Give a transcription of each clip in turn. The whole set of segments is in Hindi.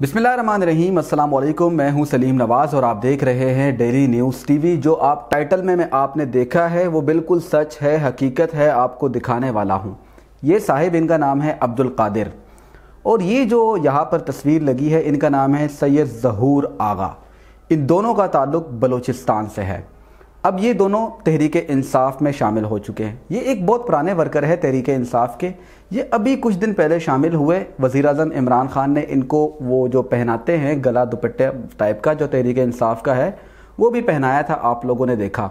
बिस्मिल्लाम असलम मैं हूं सलीम नवाज़ और आप देख रहे हैं डेली न्यूज़ टीवी जो आप टाइटल में मैं आपने देखा है वो बिल्कुल सच है हकीकत है आपको दिखाने वाला हूं ये साहिब इनका नाम है अब्दुल कादिर और ये जो यहाँ पर तस्वीर लगी है इनका नाम है सैयद जहूर आगा इन दोनों का ताल्लुक बलूचिस्तान से है अब ये दोनों तहरीक इंसाफ में शामिल हो चुके हैं ये एक बहुत पुराने वर्कर है तहरीक इंसाफ के ये अभी कुछ दिन पहले शामिल हुए वज़ी अजम इमरान ख़ान ने इनको वो जो पहनाते हैं गला दुपट्टे टाइप का जो तहरीक इंसाफ का है वो भी पहनाया था आप लोगों ने देखा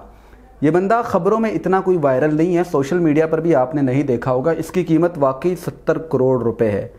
ये बंदा ख़बरों में इतना कोई वायरल नहीं है सोशल मीडिया पर भी आपने नहीं देखा होगा इसकी कीमत वाकई सत्तर करोड़ रुपये है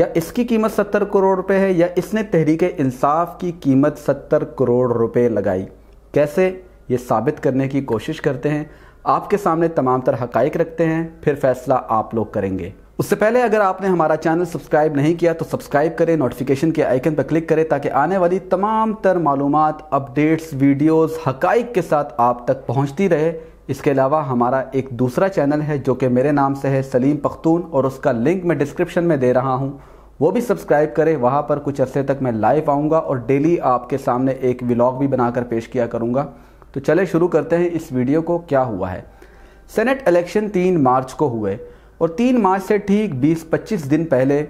या इसकी कीमत सत्तर करोड़ रुपये है या इसने तहरीक इंसाफ की कीमत सत्तर करोड़ रुपये लगाई कैसे ये साबित करने की कोशिश करते हैं आपके सामने तमाम तरह हकाइक रखते हैं फिर फैसला आप लोग करेंगे उससे पहले अगर आपने हमारा चैनल सब्सक्राइब नहीं किया तो सब्सक्राइब करें नोटिफिकेशन के आइकन पर क्लिक करें ताकि आने वाली तमाम तर मालूम अपडेट्स वीडियोस हकाइक के साथ आप तक पहुंचती रहे इसके अलावा हमारा एक दूसरा चैनल है जो कि मेरे नाम से है सलीम पख्तून और उसका लिंक मैं डिस्क्रिप्शन में दे रहा हूँ वो भी सब्सक्राइब करें वहाँ पर कुछ अर्से तक मैं लाइव आऊँगा और डेली आपके सामने एक व्लॉग भी बनाकर पेश किया करूँगा तो चले शुरू करते हैं इस वीडियो को क्या हुआ है सेनेट इलेक्शन तीन मार्च को हुए और तीन मार्च से ठीक 20-25 दिन पहले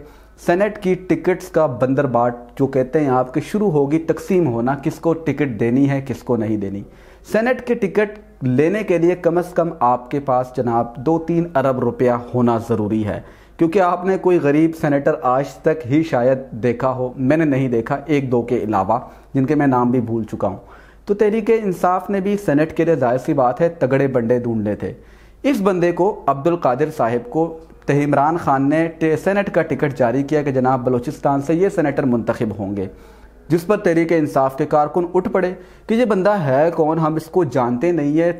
सेनेट की टिकट्स का बंदरबाट जो कहते हैं आपके शुरू होगी तकसीम होना किसको टिकट देनी है किसको नहीं देनी सेनेट के टिकट लेने के लिए कम से कम आपके पास जनाब दो तीन अरब रुपया होना ज़रूरी है क्योंकि आपने कोई गरीब सेनेटर आज तक ही शायद देखा हो मैंने नहीं देखा एक दो के अलावा जिनके मैं नाम भी भूल चुका हूँ तो तहरीक इंसाफ ने भी सेनेट के लिए जाहिर सी बात है तगड़े बंडे ढूंढने थे इस बंदे को अब्दुल कादिर साहब को तहमरान खान ने सेनेट का टिकट जारी किया कि जनाब बलोचिस्तान से ये सेनेटर मुंतखब होंगे जिस पर तहरीक इंसाफ के कारकुन उठ पड़े कि ये बंदा है कौन हम इसको जानते नहीं है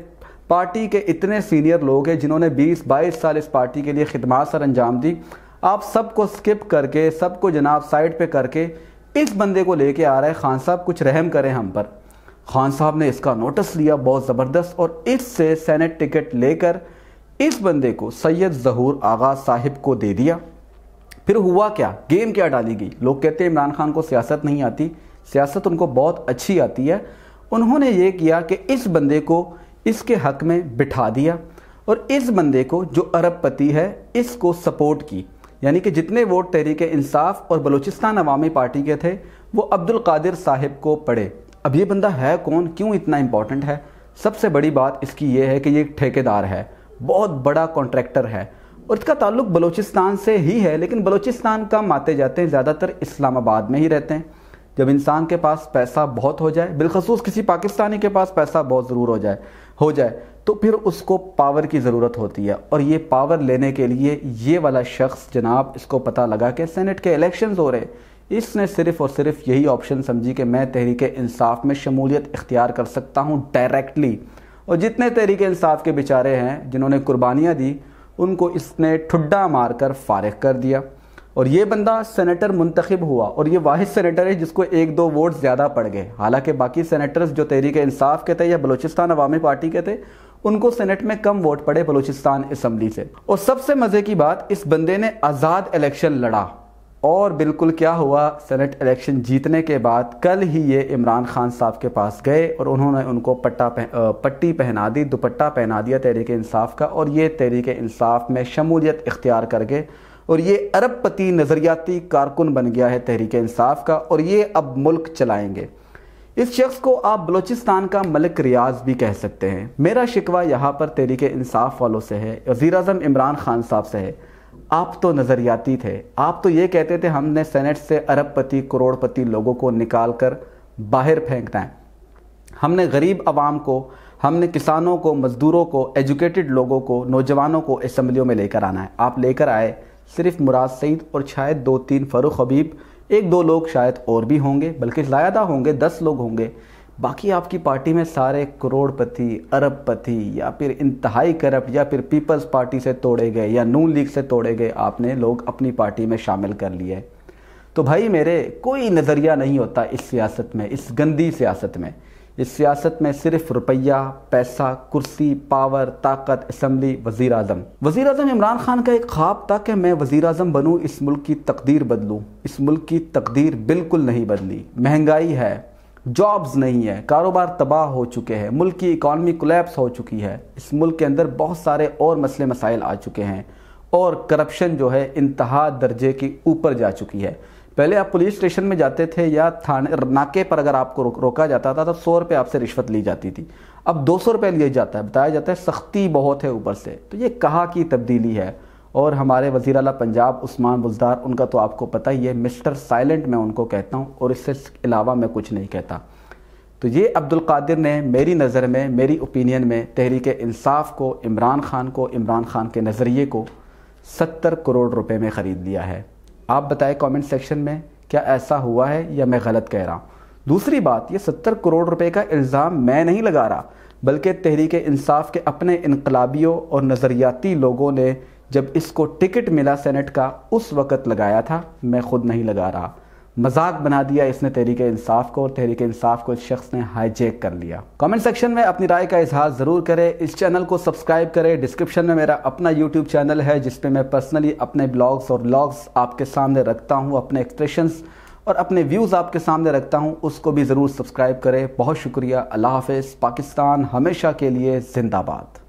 पार्टी के इतने सीनियर लोग हैं जिन्होंने 20-22 साल इस पार्टी के लिए खिदमात सर अंजाम दी आप सबको स्किप करके सबको जनाब साइड पे करके इस बंदे को लेके आ रहे हैं खान साहब कुछ रहम करें हम पर खान साहब ने इसका नोटिस लिया बहुत ज़बरदस्त और इससे सेनेट टिकट लेकर इस बंदे को सैयद जहूर आगा साहिब को दे दिया फिर हुआ क्या गेम क्या डाली गई लोग कहते हैं इमरान खान को सियासत नहीं आती सियासत उनको बहुत अच्छी आती है उन्होंने ये किया कि इस बंदे को इसके हक में बिठा दिया और इस बंदे को जो अरबपति है इसको सपोर्ट की यानी कि जितने वोट तहरीक इंसाफ और बलूचिस्तान अवामी पार्टी के थे वो अब्दुल कादिर साहिब को पड़े अब ये बंदा है कौन क्यों इतना इम्पॉर्टेंट है सबसे बड़ी बात इसकी ये है कि ये ठेकेदार है बहुत बड़ा कॉन्ट्रैक्टर है और इसका ताल्लुक बलोचिस्तान से ही है लेकिन बलोचिस्तान का माते जाते हैं ज़्यादातर इस्लामाबाद में ही रहते हैं जब इंसान के पास पैसा बहुत हो जाए बिलखसूस किसी पाकिस्तानी के पास पैसा बहुत ज़रूर हो जाए हो जाए तो फिर उसको पावर की ज़रूरत होती है और ये पावर लेने के लिए ये वाला शख्स जनाब इसको पता लगा कि सेनेट के इलेक्शंस हो रहे इसने सिर्फ और सिर्फ यही ऑप्शन समझी कि मैं तहरीक इंसाफ में शमूलियत इख्तियार कर सकता हूँ डायरेक्टली और जितने तहरीक इंसाफ के बेचारे हैं जिन्होंने कुर्बानियाँ दी उनको इसने ठुड्डा मार कर फारग कर दिया और ये बंदा सेनेटर मुंतखब हुआ और ये वाहिद सेनेटर है जिसको एक दो वोट ज़्यादा पड़ गए हालांकि बाकी सेनेटर्स जो तहरीक इंसाफ के थे या बलोचिस्तान अवामी पार्टी के थे उनको सेनेट में कम वोट पड़े बलोचिस्तान इसम्बली से और सबसे मज़े की बात इस बंदे ने आज़ाद इलेक्शन लड़ा और बिल्कुल क्या हुआ सेनेट इलेक्शन जीतने के बाद कल ही ये इमरान खान साहब के पास गए और उन्होंने उनको पट्टा पह, पट्टी पहना दी दुपट्टा पहना दिया तहरीक इंसाफ का और ये तहरीक इंसाफ में शमूलियत इख्तियार करके और ये अरबपति नज़रियाती कारकुन बन गया है तहरीक इंसाफ का और ये अब मुल्क चलाएंगे इस शख्स को आप बलूचिस्तान का मलिक रियाज भी कह सकते हैं मेरा शिकवा यहाँ पर तहरीक इंसाफ वालों से है वज़ी अजम इमरान खान साहब से है आप तो नज़रियाती थे आप तो ये कहते थे हमने सेनेट से अरबपति करोड़पति लोगों को निकाल कर बाहर फेंकना है हमने गरीब आवाम को हमने किसानों को मज़दूरों को एजुकेटेड लोगों को नौजवानों को असम्बलियों में लेकर आना है आप लेकर आए सिर्फ मुराद सईद और शायद दो तीन फरुख हबीब एक दो लोग शायद और भी होंगे बल्कि ज़्यादा होंगे दस लोग होंगे बाकी आपकी पार्टी में सारे करोड़पति अरबपति या फिर इंतहाई करप्ट या फिर पीपल्स पार्टी से तोड़े गए या नून लीग से तोड़े गए आपने लोग अपनी पार्टी में शामिल कर लिए तो भाई मेरे कोई नज़रिया नहीं होता इस सियासत में इस गंदी सियासत में इस सियासत में सिर्फ रुपया पैसा कुर्सी पावर ताकत असम्बली वजीर अजम वजीर अजम इमरान खान का एक ख्वाब था कि मैं वजीर अजम बनूँ इस मुल्क की तकदीर बदलूँ इस मुल्क की तकदीर बिल्कुल नहीं बदली महंगाई है जॉब्स नहीं है कारोबार तबाह हो चुके हैं मुल्क की इकॉनमी कोलेप्स हो चुकी है इस मुल्क के अंदर बहुत सारे और मसले मसाइल आ चुके हैं और करप्शन जो है इंतहा दर्जे के ऊपर जा चुकी है पहले आप पुलिस स्टेशन में जाते थे या थाने नाके पर अगर आपको रो, रोका जाता था तो सौ रुपये आपसे रिश्वत ली जाती थी अब दो सौ रुपये लिए जाता है बताया जाता है सख्ती बहुत है ऊपर से तो ये कहा की तब्दीली है और हमारे वज़ी अला पंजाब उस्मान बुजदार उनका तो आपको पता ही है मिस्टर साइलेंट मैं उनको कहता हूँ और इससे अलावा मैं कुछ नहीं कहता तो ये अब्दुल कादिर ने मेरी नज़र में मेरी ओपिनियन में तहरीक इंसाफ को इमरान खान को इमरान खान के नज़रिए को सत्तर करोड़ रुपए में ख़रीद लिया है आप बताएं कमेंट सेक्शन में क्या ऐसा हुआ है या मैं गलत कह रहा हूँ दूसरी बात ये सत्तर करोड़ रुपए का इल्ज़ाम मैं नहीं लगा रहा बल्कि तहरीक इंसाफ के अपने इनकलाबियों और नज़रियाती लोगों ने जब इसको टिकट मिला सेनेट का उस वक़्त लगाया था मैं ख़ुद नहीं लगा रहा मजाक बना दिया इसने तहरीक इंसाफ को और तहरीक इंसाफ को इस शख्स ने हाईजेक कर लिया कमेंट सेक्शन में अपनी राय का इजहार ज़रूर करें इस चैनल को सब्सक्राइब करें डिस्क्रिप्शन में मेरा अपना यूट्यूब चैनल है जिसपे मैं पर्सनली अपने ब्लॉग्स और ब्लॉग्स आपके सामने रखता हूँ अपने एक्सप्रेशन और अपने व्यूज़ आपके सामने रखता हूँ उसको भी ज़रूर सब्सक्राइब करें बहुत शुक्रिया अल्लाह हाफिज पाकिस्तान हमेशा के लिए जिंदाबाद